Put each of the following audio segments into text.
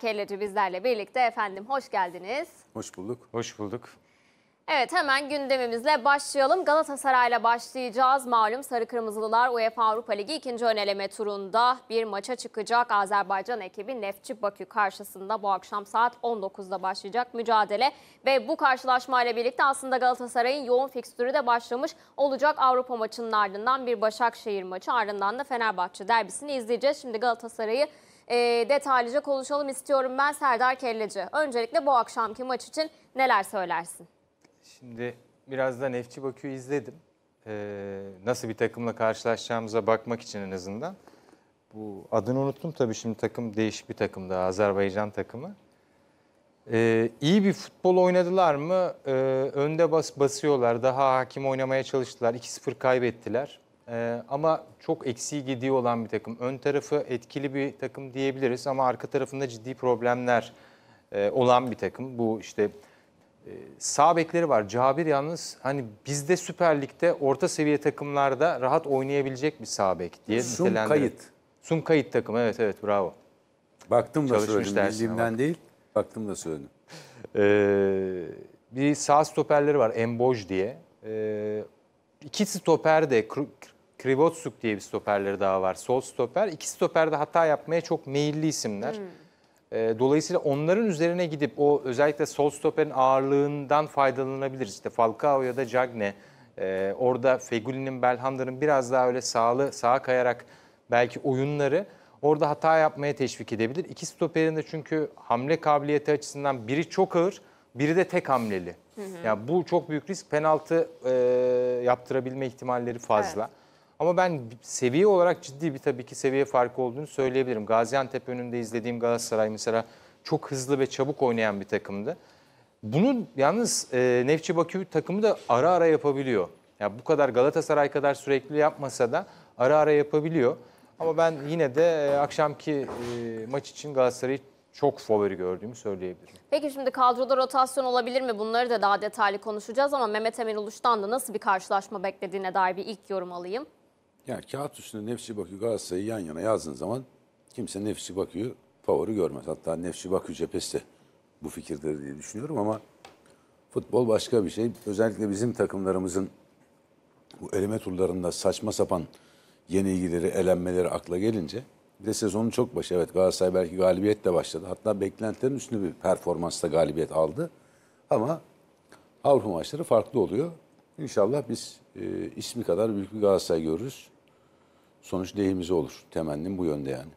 Kelleci bizlerle birlikte efendim hoş geldiniz. Hoş bulduk. Hoş bulduk. Evet hemen gündemimizle başlayalım. Galatasaray'la başlayacağız. Malum Sarı Kırmızılılar UEFA Avrupa Ligi ikinci öneleme turunda bir maça çıkacak. Azerbaycan ekibi Nefçi Bakü karşısında bu akşam saat 19'da başlayacak mücadele. Ve bu karşılaşmayla birlikte aslında Galatasaray'ın yoğun fikstürü de başlamış olacak. Avrupa maçının ardından bir Başakşehir maçı ardından da Fenerbahçe derbisini izleyeceğiz. Şimdi Galatasaray'ı e, detaylıca konuşalım istiyorum ben Serdar Kelleci. Öncelikle bu akşamki maç için neler söylersin? Şimdi biraz da Nefçi Bakü'yü izledim. Ee, nasıl bir takımla karşılaşacağımıza bakmak için en azından. Bu adını unuttum tabii şimdi takım değişik bir takım daha Azerbaycan takımı. Ee, iyi bir futbol oynadılar mı? Ee, önde bas basıyorlar, daha hakim oynamaya çalıştılar. 2-0 kaybettiler. Ee, ama çok eksiği gidiyor olan bir takım. Ön tarafı etkili bir takım diyebiliriz ama arka tarafında ciddi problemler e, olan bir takım. Bu işte e, sağ bekleri var. Cabir yalnız hani bizde Süper Lig'de orta seviye takımlarda rahat oynayabilecek bir sağ bek diye Sun kayıt. Sun kayıt takım evet evet bravo. Baktım da söyledim bildiğimden bak. değil. Baktım da söyledim. Ee, bir sağ stoperleri var Emboj diye. Ee, iki stoper de Krivotsuk diye bir stoperleri daha var. Sol stoper. İki stoper de hata yapmaya çok meyilli isimler. Hmm. Ee, dolayısıyla onların üzerine gidip o özellikle sol stoperin ağırlığından faydalanabilir, İşte Falcao ya da Cagne. Ee, orada Feguli'nin, Belhanda'nın biraz daha öyle sağlı, sağa kayarak belki oyunları orada hata yapmaya teşvik edebilir. İki stoperin de çünkü hamle kabiliyeti açısından biri çok ağır, biri de tek hamleli. Hı hı. Yani bu çok büyük risk. Penaltı e, yaptırabilme ihtimalleri fazla. Evet. Ama ben seviye olarak ciddi bir tabii ki seviye farkı olduğunu söyleyebilirim. Gaziantep önünde izlediğim Galatasaray mesela çok hızlı ve çabuk oynayan bir takımdı. Bunu yalnız e, Nefçi Bakü takımı da ara ara yapabiliyor. Ya bu kadar Galatasaray kadar sürekli yapmasa da ara ara yapabiliyor. Ama ben yine de e, akşamki e, maç için Galatasaray'ı çok favori gördüğümü söyleyebilirim. Peki şimdi kadroda rotasyon olabilir mi? Bunları da daha detaylı konuşacağız ama Mehmet Emin Uluş'tan da nasıl bir karşılaşma beklediğine dair bir ilk yorum alayım. Yani kağıt üstünde Nefsi Bakü Galatasaray'ı yan yana yazdığın zaman kimse Nefsi Bakü'yü favori görmez. Hatta Nefsi Bakü cephesi de bu fikirdir diye düşünüyorum ama futbol başka bir şey. Özellikle bizim takımlarımızın bu eleme turlarında saçma sapan yenilgileri, elenmeleri akla gelince bir de sezonun çok başı. Evet Galatasaray belki galibiyetle başladı. Hatta beklentilerin üstünde bir performansla galibiyet aldı. Ama Avrupa maçları farklı oluyor. İnşallah biz e, ismi kadar büyük bir Galatasaray görürüz sonuç lehimize olur. Temennim bu yönde yani.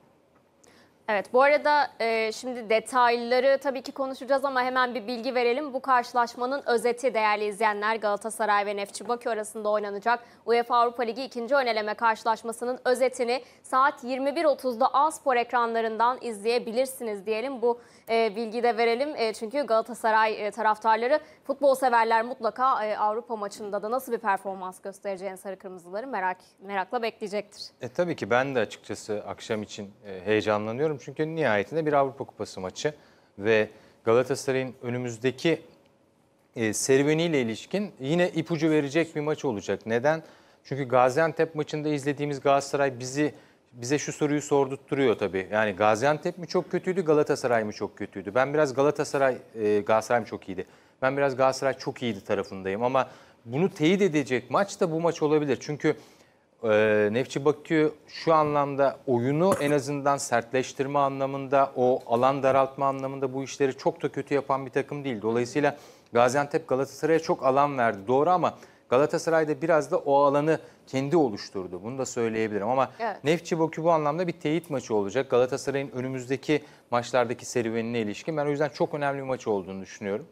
Evet bu arada e, şimdi detayları tabii ki konuşacağız ama hemen bir bilgi verelim. Bu karşılaşmanın özeti değerli izleyenler Galatasaray ve Nefçi Bakü arasında oynanacak UEFA Avrupa Ligi ikinci öneleme karşılaşmasının özetini saat 21.30'da Aspor ekranlarından izleyebilirsiniz diyelim. Bu e, bilgiyi de verelim e, çünkü Galatasaray e, taraftarları futbol severler mutlaka e, Avrupa maçında da nasıl bir performans göstereceğini Sarı Kırmızıları merak merakla bekleyecektir. E, tabii ki ben de açıkçası akşam için e, heyecanlanıyorum düşünüyorum. Çünkü nihayetinde bir Avrupa Kupası maçı ve Galatasaray'ın önümüzdeki e, serüveniyle ilişkin yine ipucu verecek bir maç olacak. Neden? Çünkü Gaziantep maçında izlediğimiz Galatasaray bizi bize şu soruyu sordurtturuyor tabii. Yani Gaziantep mi çok kötüydü, Galatasaray mı çok kötüydü? Ben biraz Galatasaray, e, Galatasaray mı çok iyiydi? Ben biraz Galatasaray çok iyiydi tarafındayım ama bunu teyit edecek maç da bu maç olabilir. Çünkü e, Nefçi Bakü şu anlamda oyunu en azından sertleştirme anlamında, o alan daraltma anlamında bu işleri çok da kötü yapan bir takım değil. Dolayısıyla Gaziantep Galatasaray'a çok alan verdi. Doğru ama Galatasaray'da biraz da o alanı kendi oluşturdu. Bunu da söyleyebilirim ama evet. Nefçi Bakü bu anlamda bir teyit maçı olacak. Galatasaray'ın önümüzdeki maçlardaki serüvenine ilişkin ben o yüzden çok önemli bir maç olduğunu düşünüyorum.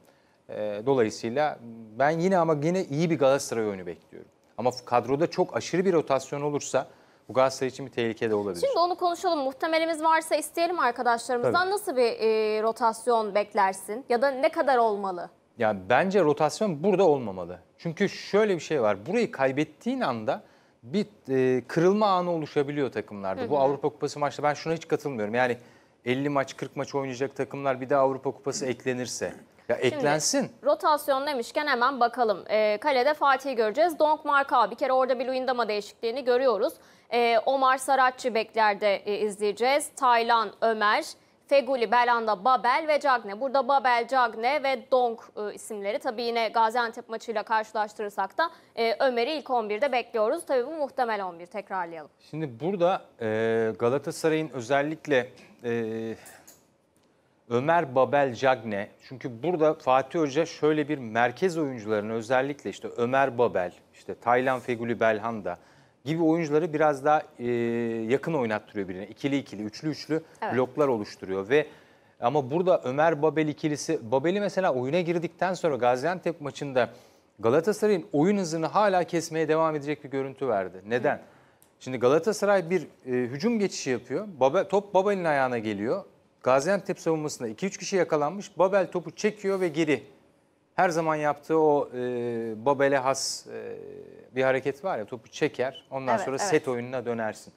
Ee, dolayısıyla ben yine ama yine iyi bir Galatasaray oyunu bekliyorum. Ama kadroda çok aşırı bir rotasyon olursa bu Galatasaray için bir tehlike de olabilir. Şimdi onu konuşalım. Muhtemelimiz varsa isteyelim arkadaşlarımızdan. Tabii. Nasıl bir e, rotasyon beklersin? Ya da ne kadar olmalı? Yani bence rotasyon burada olmamalı. Çünkü şöyle bir şey var. Burayı kaybettiğin anda bir e, kırılma anı oluşabiliyor takımlarda. Hı hı. Bu Avrupa Kupası maçta ben şuna hiç katılmıyorum. Yani 50 maç 40 maç oynayacak takımlar bir de Avrupa Kupası eklenirse ya eklensin. Şimdi, rotasyon demişken hemen bakalım. E, kalede Fatih göreceğiz. Donk Marka bir kere orada bir Luyendama değişikliğini görüyoruz. E, Omar Saratçı beklerde e, izleyeceğiz. Taylan Ömer, Feguli, Belanda, Babel ve Cagne. Burada Babel, Cagne ve Donk e, isimleri. Tabii yine Gaziantep maçıyla karşılaştırırsak da e, Ömer'i ilk 11'de bekliyoruz. Tabii bu muhtemel 11 tekrarlayalım. Şimdi burada e, Galatasaray'ın özellikle Ömer Babel Cagne. Çünkü burada Fatih Hoca şöyle bir merkez oyuncularını özellikle işte Ömer Babel, işte Taylan Feguli Belhanda gibi oyuncuları biraz daha e, yakın oynattırıyor birine. İkili ikili, üçlü üçlü evet. bloklar oluşturuyor ve ama burada Ömer Babel ikilisi, Babel'i mesela oyuna girdikten sonra Gaziantep maçında Galatasaray'ın oyun hızını hala kesmeye devam edecek bir görüntü verdi. Neden? Hı. Şimdi Galatasaray bir e, hücum geçişi yapıyor. Baba, top Babel'in ayağına geliyor. Gaziantep savunmasında 2-3 kişi yakalanmış. Babel topu çekiyor ve geri. Her zaman yaptığı o e, Babel'e has e, bir hareket var ya topu çeker. Ondan evet, sonra evet. set oyununa dönersin.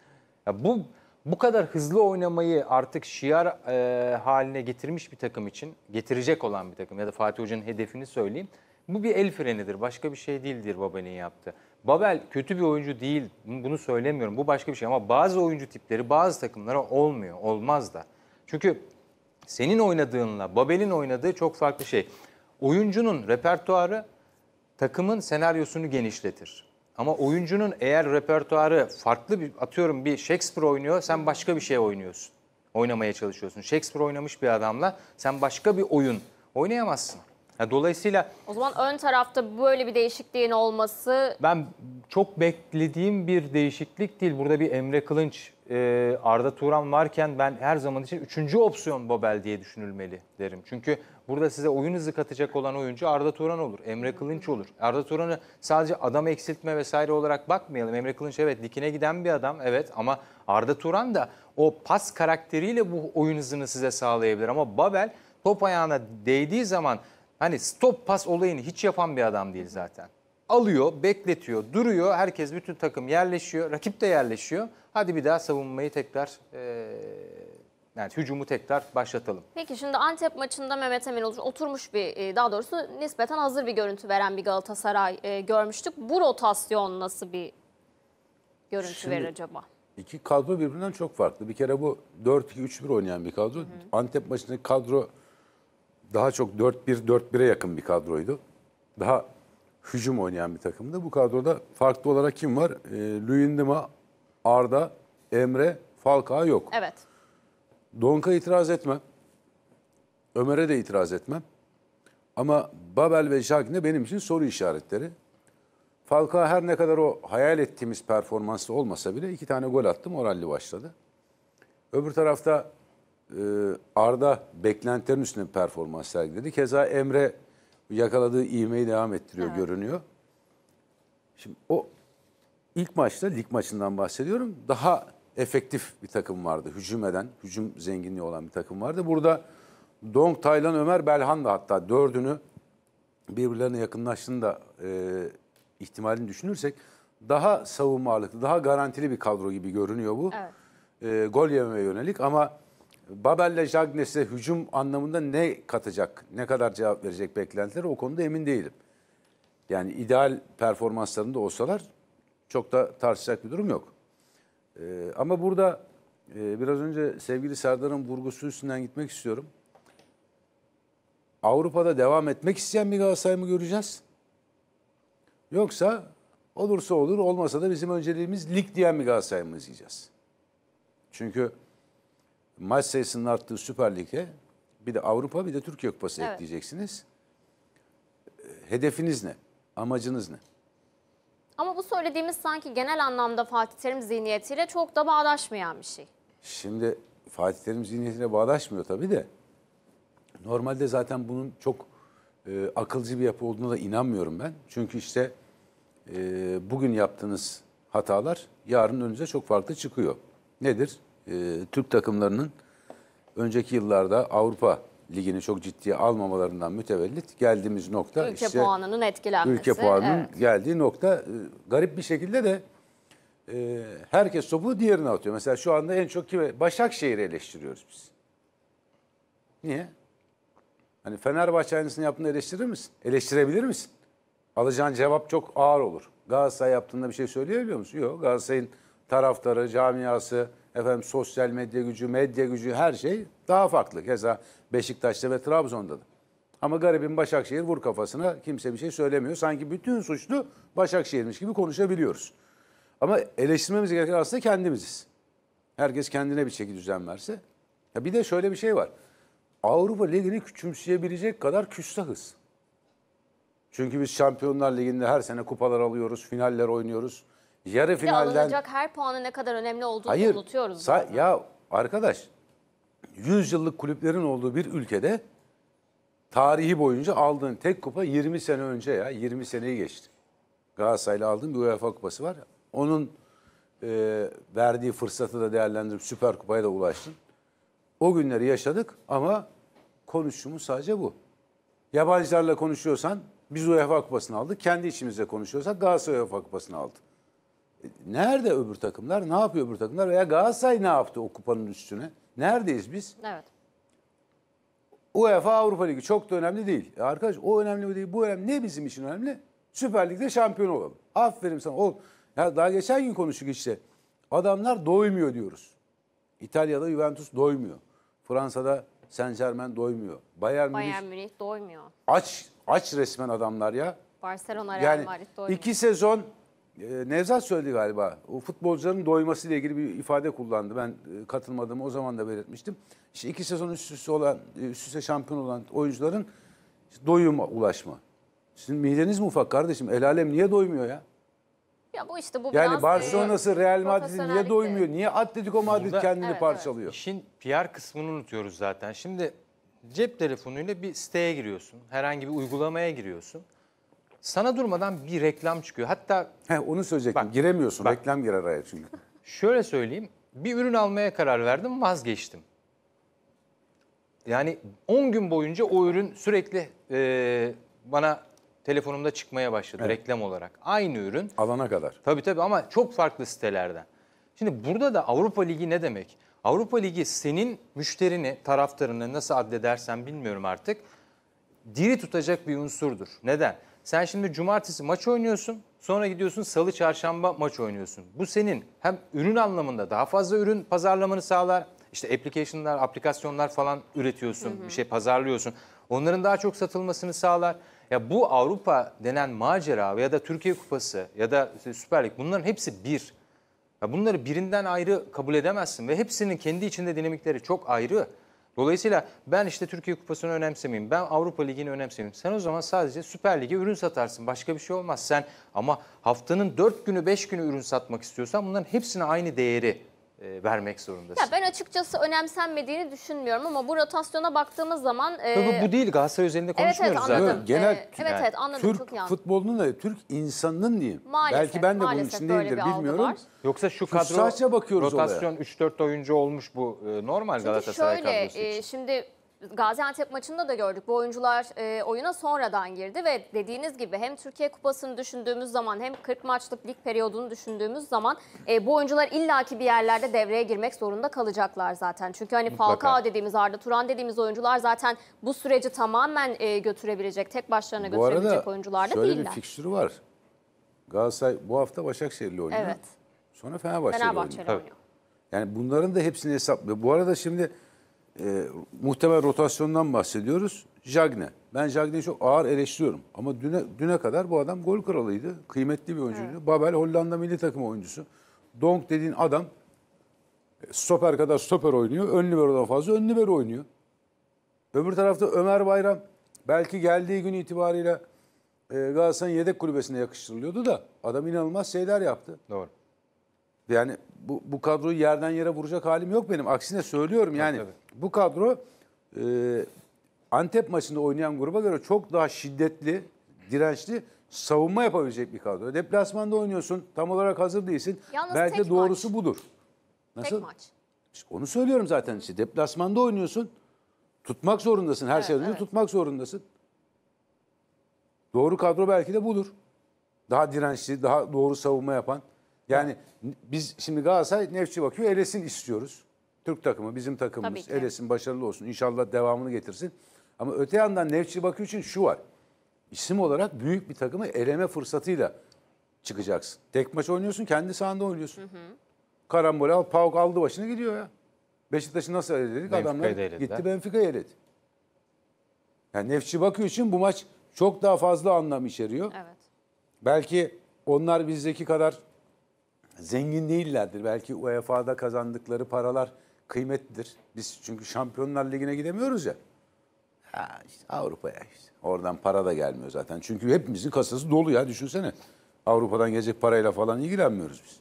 Ya bu bu kadar hızlı oynamayı artık şiar e, haline getirmiş bir takım için, getirecek olan bir takım ya da Fatih Hoca'nın hedefini söyleyeyim. Bu bir el frenidir. Başka bir şey değildir Babel'in yaptığı. Babel kötü bir oyuncu değil. Bunu söylemiyorum. Bu başka bir şey ama bazı oyuncu tipleri bazı takımlara olmuyor. Olmaz da. Çünkü senin oynadığınla Babel'in oynadığı çok farklı şey. Oyuncunun repertuarı takımın senaryosunu genişletir. Ama oyuncunun eğer repertuarı farklı bir atıyorum bir Shakespeare oynuyor sen başka bir şey oynuyorsun. Oynamaya çalışıyorsun. Shakespeare oynamış bir adamla sen başka bir oyun oynayamazsın. Yani dolayısıyla O zaman ön tarafta böyle bir değişikliğin olması ben çok beklediğim bir değişiklik değil. Burada bir Emre Kılınç e, Arda Turan varken ben her zaman için üçüncü opsiyon Bobel diye düşünülmeli derim. Çünkü burada size oyun hızı katacak olan oyuncu Arda Turan olur, Emre Kılınç olur. Arda Turan'ı sadece adam eksiltme vesaire olarak bakmayalım. Emre Kılınç evet dikine giden bir adam evet ama Arda Turan da o pas karakteriyle bu oyun hızını size sağlayabilir. Ama Babel top ayağına değdiği zaman hani stop pas olayını hiç yapan bir adam değil zaten alıyor, bekletiyor, duruyor. Herkes bütün takım yerleşiyor, rakip de yerleşiyor. Hadi bir daha savunmayı tekrar e, yani hücumu tekrar başlatalım. Peki şimdi Antep maçında Mehmet Emin Uluç oturmuş bir daha doğrusu nispeten hazır bir görüntü veren bir Galatasaray e, görmüştük. Bu rotasyon nasıl bir görüntü şimdi, verir acaba? İki kadro birbirinden çok farklı. Bir kere bu 4-2-3-1 oynayan bir kadro. Hı hı. Antep maçındaki kadro daha çok 4-1-4-1'e yakın bir kadroydu. Daha hücum oynayan bir takımdı. Bu kadroda farklı olarak kim var? E, ee, Luyendima, Arda, Emre, Falcao yok. Evet. Donka itiraz etme, Ömer'e de itiraz etmem. Ama Babel ve Jagne benim için soru işaretleri. Falcao her ne kadar o hayal ettiğimiz performanslı olmasa bile iki tane gol attı, moralli başladı. Öbür tarafta e, Arda beklentilerin üstüne bir performans sergiledi. Keza Emre yakaladığı ivmeyi devam ettiriyor evet. görünüyor. Şimdi o ilk maçta lig maçından bahsediyorum. Daha efektif bir takım vardı. Hücum eden, hücum zenginliği olan bir takım vardı. Burada Dong, Taylan, Ömer, Belhan da hatta dördünü birbirlerine yakınlaştığını da e, ihtimalini düşünürsek daha savunma ağırlıklı, daha garantili bir kadro gibi görünüyor bu. Evet. E, gol yemeye yönelik ama Babel'le Jagnes'e hücum anlamında ne katacak, ne kadar cevap verecek beklentileri o konuda emin değilim. Yani ideal performanslarında olsalar çok da tartışacak bir durum yok. Ee, ama burada e, biraz önce sevgili Serdar'ın vurgusu üstünden gitmek istiyorum. Avrupa'da devam etmek isteyen bir Galatasaray mı göreceğiz? Yoksa olursa olur, olmasa da bizim önceliğimiz lig diyen bir Galatasaray mı izleyeceğiz? Çünkü maç sayısının arttığı Süper Lig'e bir de Avrupa bir de Türkiye Kupası evet. ekleyeceksiniz. Ee, hedefiniz ne? Amacınız ne? Ama bu söylediğimiz sanki genel anlamda Fatih Terim zihniyetiyle çok da bağdaşmayan bir şey. Şimdi Fatih Terim zihniyetine bağdaşmıyor tabii de. Normalde zaten bunun çok e, akılcı bir yapı olduğuna da inanmıyorum ben. Çünkü işte e, bugün yaptığınız hatalar yarın önünüze çok farklı çıkıyor. Nedir? E, Türk takımlarının önceki yıllarda Avrupa Ligi'ni çok ciddiye almamalarından mütevellit geldiğimiz nokta ülke işte puanının etkilenmesi. Ülke puanının evet. geldiği nokta e, garip bir şekilde de e, herkes topu diğerine atıyor. Mesela şu anda en çok kime? Başakşehir'i eleştiriyoruz biz. Niye? Hani Fenerbahçe aynısını yaptığında eleştirir misin? Eleştirebilir misin? Alacağın cevap çok ağır olur. Galatasaray yaptığında bir şey söyleyebiliyor musun? Yok. Galatasaray'ın taraftarı, camiası, efendim sosyal medya gücü, medya gücü her şey daha farklı. Keza Beşiktaş'ta ve Trabzon'da da. Ama garibin Başakşehir vur kafasına kimse bir şey söylemiyor. Sanki bütün suçlu Başakşehir'miş gibi konuşabiliyoruz. Ama eleştirmemiz gereken aslında kendimiziz. Herkes kendine bir çeki düzen verse. Ya bir de şöyle bir şey var. Avrupa Ligi'ni küçümseyebilecek kadar küstahız. Çünkü biz Şampiyonlar Ligi'nde her sene kupalar alıyoruz, finaller oynuyoruz yarı Bir finalden alınacak her puanın ne kadar önemli olduğunu hayır unutuyoruz. sa- ya arkadaş 100 yıllık kulüplerin olduğu bir ülkede tarihi boyunca aldığın tek kupa 20 sene önce ya 20 seneyi geçti. Galatasaray'la aldığın bir UEFA kupası var. Onun e, verdiği fırsatı da değerlendirip Süper Kupa'ya da ulaştın. O günleri yaşadık ama konuştuğumuz sadece bu. Yabancılarla konuşuyorsan biz UEFA Kupası'nı aldık. Kendi içimizde konuşuyorsak Galatasaray UEFA Kupası'nı aldı. Nerede öbür takımlar? Ne yapıyor öbür takımlar? Veya Galatasaray ne yaptı o kupanın üstüne? Neredeyiz biz? Evet. UEFA Avrupa Ligi çok da önemli değil. E arkadaş o önemli mi değil? Bu önemli. Ne bizim için önemli? Süper Lig'de şampiyon olalım. Aferin sana. Ol. Ya daha geçen gün konuştuk işte. Adamlar doymuyor diyoruz. İtalya'da Juventus doymuyor. Fransa'da Saint Germain doymuyor. Bayern, Bayern Münih, Münih doymuyor. Aç aç resmen adamlar ya. Barcelona Real yani Madrid doymuyor. İki sezon ee, Nevzat söyledi galiba. O futbolcuların doyması ile ilgili bir ifade kullandı. Ben e, katılmadım. o zaman da belirtmiştim. İşte iki sezon üst üste olan, e, üst üste şampiyon olan oyuncuların işte doyuma ulaşma. Sizin mideniz mi ufak kardeşim? El alem niye doymuyor ya? Ya bu işte bu Yani e, Barcelona'sı, Real Madrid niye doymuyor? Niye Atletico Madrid Burada, kendini evet, parçalıyor? Evet. İşin PR kısmını unutuyoruz zaten. Şimdi cep telefonuyla bir siteye giriyorsun. Herhangi bir uygulamaya giriyorsun sana durmadan bir reklam çıkıyor. Hatta He, onu söyleyecektim. Bak, Giremiyorsun. bak. Reklam girer araya çünkü. şöyle söyleyeyim. Bir ürün almaya karar verdim, vazgeçtim. Yani 10 gün boyunca o ürün sürekli e, bana telefonumda çıkmaya başladı Evet. reklam olarak. Aynı ürün. Alana kadar. Tabii tabii ama çok farklı sitelerden. Şimdi burada da Avrupa Ligi ne demek? Avrupa Ligi senin müşterini, taraftarını nasıl addedersen bilmiyorum artık. Diri tutacak bir unsurdur. Neden? Sen şimdi cumartesi maç oynuyorsun. Sonra gidiyorsun salı çarşamba maç oynuyorsun. Bu senin hem ürün anlamında daha fazla ürün pazarlamanı sağlar. İşte application'lar, aplikasyonlar falan üretiyorsun. Hı hı. Bir şey pazarlıyorsun. Onların daha çok satılmasını sağlar. Ya bu Avrupa denen macera ya da Türkiye Kupası ya da Süper Lig bunların hepsi bir. Ya bunları birinden ayrı kabul edemezsin ve hepsinin kendi içinde dinamikleri çok ayrı. Dolayısıyla ben işte Türkiye Kupası'nı önemsemeyeyim, ben Avrupa Ligi'ni önemsemeyeyim. Sen o zaman sadece Süper Lig'e ürün satarsın. Başka bir şey olmaz. Sen ama haftanın 4 günü 5 günü ürün satmak istiyorsan bunların hepsine aynı değeri e, vermek zorundasın. Ya ben açıkçası önemsenmediğini düşünmüyorum ama bu rotasyona baktığımız zaman... E... Tabii bu değil Galatasaray üzerinde konuşmuyoruz evet, evet, zaten. Anladım. E, Genel, ee, evet evet anladım. Türk çok yandım. futbolunun da Türk insanının diyeyim. Maalesef, Belki ben de bunun için bilmiyorum. Var. Yoksa şu kadro bakıyoruz rotasyon 3-4 oyuncu olmuş bu e, normal Çünkü Galatasaray şöyle, kadrosu için. E, şimdi Gaziantep maçında da gördük. Bu oyuncular e, oyuna sonradan girdi ve dediğiniz gibi hem Türkiye Kupası'nı düşündüğümüz zaman hem 40 maçlık lig periyodunu düşündüğümüz zaman e, bu oyuncular illaki bir yerlerde devreye girmek zorunda kalacaklar zaten. Çünkü hani Falcao dediğimiz, Arda Turan dediğimiz oyuncular zaten bu süreci tamamen e, götürebilecek, tek başlarına götürebilecek oyuncular da değiller. Bu arada şöyle bir fikstürü var. Galatasaray bu hafta Başakşehir'le oynuyor. Evet. Sonra Fenerbahçe'yle Fenerbahçe oynuyor. oynuyor. Yani bunların da hepsini hesaplıyor. Bu arada şimdi e, muhtemel rotasyondan bahsediyoruz. Jagne. Ben Jagne'yi çok ağır eleştiriyorum. Ama düne, düne kadar bu adam gol kralıydı. Kıymetli bir oyuncuydu. Evet. Babel Hollanda milli takım oyuncusu. Donk dediğin adam e, stoper kadar stoper oynuyor. Ön liberodan fazla ön libero oynuyor. Öbür tarafta Ömer Bayram belki geldiği gün itibariyle e, Galatasaray'ın yedek kulübesine yakıştırılıyordu da adam inanılmaz şeyler yaptı. Doğru. Yani bu, bu kadroyu yerden yere vuracak halim yok benim. Aksine söylüyorum yani evet, evet. bu kadro e, Antep maçında oynayan gruba göre çok daha şiddetli, dirençli savunma yapabilecek bir kadro. Deplasmanda oynuyorsun, tam olarak hazır değilsin. Yalnız Belki de doğrusu maç. budur. Nasıl? Tek maç. İşte onu söylüyorum zaten. İşte deplasmanda oynuyorsun. Tutmak zorundasın. Her evet, şeyden önce evet. tutmak zorundasın. Doğru kadro belki de budur. Daha dirençli, daha doğru savunma yapan. Yani biz şimdi Galatasaray Nefçi bakıyor elesin istiyoruz. Türk takımı bizim takımımız. elesin başarılı olsun. inşallah devamını getirsin. Ama öte yandan Nefçi Bakü için şu var. İsim olarak büyük bir takımı eleme fırsatıyla çıkacaksın. Tek maç oynuyorsun, kendi sahanda oynuyorsun. Hı hı. Karambol al, Pauk aldı başını gidiyor ya. Beşiktaş'ı nasıl eledik? Adamlar gitti Benfica'yı eledi. Yani Nefçi Bakü için bu maç çok daha fazla anlam içeriyor. Evet. Belki onlar bizdeki kadar zengin değillerdir. Belki UEFA'da kazandıkları paralar kıymetlidir. Biz çünkü Şampiyonlar Ligi'ne gidemiyoruz ya. Ha işte Avrupa'ya işte. Oradan para da gelmiyor zaten. Çünkü hepimizin kasası dolu ya düşünsene. Avrupa'dan gelecek parayla falan ilgilenmiyoruz biz.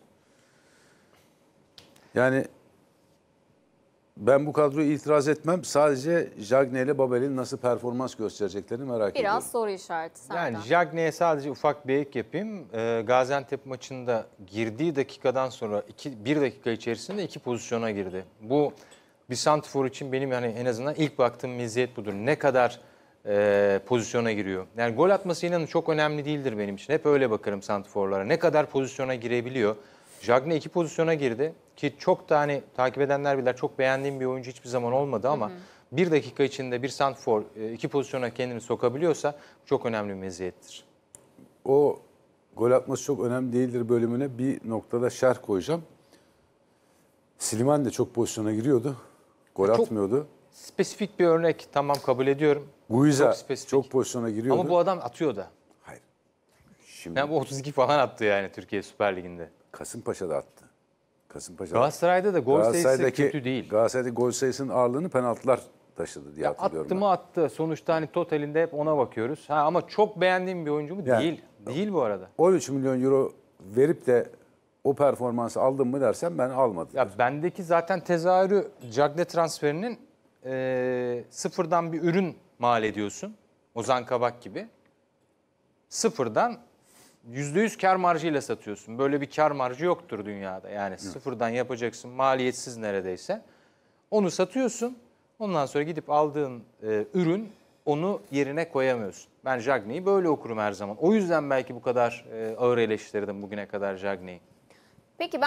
Yani ben bu kadroya itiraz etmem. Sadece Jagne ile Babel'in nasıl performans göstereceklerini merak Biraz ediyorum. Biraz soru işareti senden. Yani Jagne'ye sadece ufak bir ek yapayım. Ee, Gaziantep maçında girdiği dakikadan sonra iki, bir dakika içerisinde iki pozisyona girdi. Bu bir santifor için benim yani en azından ilk baktığım meziyet budur. Ne kadar e, pozisyona giriyor. Yani gol atması inanın çok önemli değildir benim için. Hep öyle bakarım santiforlara. Ne kadar pozisyona girebiliyor. Jagne iki pozisyona girdi ki çok da hani takip edenler bilir çok beğendiğim bir oyuncu hiçbir zaman olmadı ama hı hı. bir dakika içinde bir santfor e, iki pozisyona kendini sokabiliyorsa çok önemli bir meziyettir. O gol atması çok önemli değildir bölümüne bir noktada şerh koyacağım. Siliman de çok pozisyona giriyordu. Gol çok atmıyordu. Spesifik bir örnek tamam kabul ediyorum. Guiza çok, çok pozisyona giriyordu. Ama bu adam atıyor da. Hayır. Şimdi... Yani bu 32 falan attı yani Türkiye Süper Ligi'nde. Kasımpaşa'da attı. Kasımpaşa'da. Galatasaray'da da gol sayısı kötü değil. Galatasaray'da gol sayısının ağırlığını penaltılar taşıdı diye ya hatırlıyorum. Attı ben. mı attı. Sonuçta hani totalinde hep ona bakıyoruz. Ha ama çok beğendiğim bir oyuncu mu? Yani, değil. Değil bu arada. 13 milyon euro verip de o performansı aldım mı dersen ben almadım. Ya bendeki zaten tezahürü Cagne transferinin e, sıfırdan bir ürün mal ediyorsun. Ozan Kabak gibi. Sıfırdan %100 kar marjıyla satıyorsun. Böyle bir kar marjı yoktur dünyada. Yani Hı. sıfırdan yapacaksın maliyetsiz neredeyse. Onu satıyorsun. Ondan sonra gidip aldığın e, ürün onu yerine koyamıyorsun. Ben Jagni'yi böyle okurum her zaman. O yüzden belki bu kadar e, ağır eleştirdim bugüne kadar Jagni'yi. Peki ben